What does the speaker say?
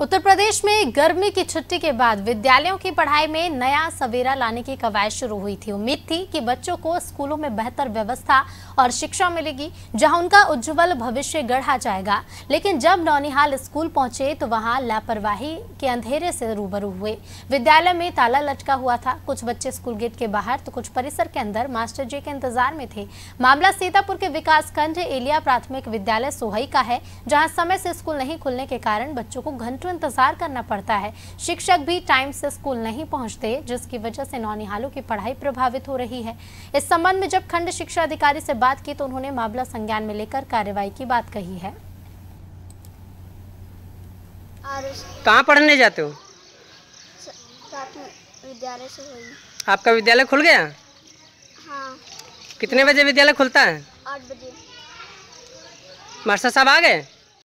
उत्तर प्रदेश में गर्मी की छुट्टी के बाद विद्यालयों की पढ़ाई में नया सवेरा लाने की कवायद शुरू हुई थी उम्मीद थी कि बच्चों को स्कूलों में बेहतर व्यवस्था और शिक्षा मिलेगी जहां उनका उज्जवल भविष्य गढ़ा जाएगा लेकिन जब नौनिहाल स्कूल पहुंचे तो वहां लापरवाही के अंधेरे से रूबरू हुए विद्यालय में ताला लटका हुआ था कुछ बच्चे स्कूल गेट के बाहर तो कुछ परिसर के अंदर मास्टर जी के इंतजार में थे मामला सीतापुर के खंड एलिया प्राथमिक विद्यालय सोहई का है जहाँ समय से स्कूल नहीं खुलने के कारण बच्चों को घंटों घंटों इंतजार करना पड़ता है शिक्षक भी टाइम से स्कूल नहीं पहुंचते जिसकी वजह से नौनिहालों की पढ़ाई प्रभावित हो रही है इस संबंध में जब खंड शिक्षा अधिकारी से बात की तो उन्होंने मामला संज्ञान में लेकर कार्रवाई की बात कही है कहाँ पढ़ने जाते हो विद्यालय आपका विद्यालय खुल गया हाँ। कितने बजे विद्यालय खुलता है आठ बजे मास्टर साहब आ गए